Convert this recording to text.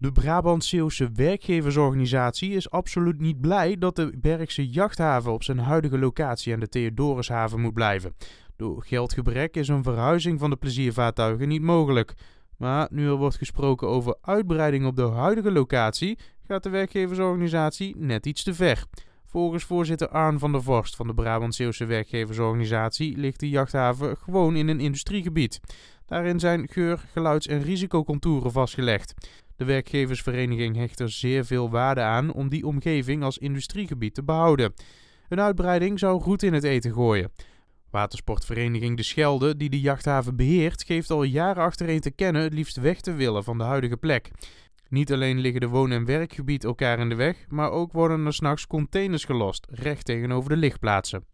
De brabant werkgeversorganisatie is absoluut niet blij dat de Bergse jachthaven op zijn huidige locatie aan de Theodorushaven moet blijven. Door geldgebrek is een verhuizing van de pleziervaartuigen niet mogelijk. Maar nu er wordt gesproken over uitbreiding op de huidige locatie, gaat de werkgeversorganisatie net iets te ver. Volgens voorzitter Arn van der Vorst van de brabant werkgeversorganisatie ligt de jachthaven gewoon in een industriegebied. Daarin zijn geur, geluids- en risicocontouren vastgelegd. De werkgeversvereniging hecht er zeer veel waarde aan om die omgeving als industriegebied te behouden. Een uitbreiding zou goed in het eten gooien. Watersportvereniging De Schelde, die de jachthaven beheert, geeft al jaren achtereen te kennen het liefst weg te willen van de huidige plek. Niet alleen liggen de woon- en werkgebied elkaar in de weg, maar ook worden er s'nachts containers gelost, recht tegenover de lichtplaatsen.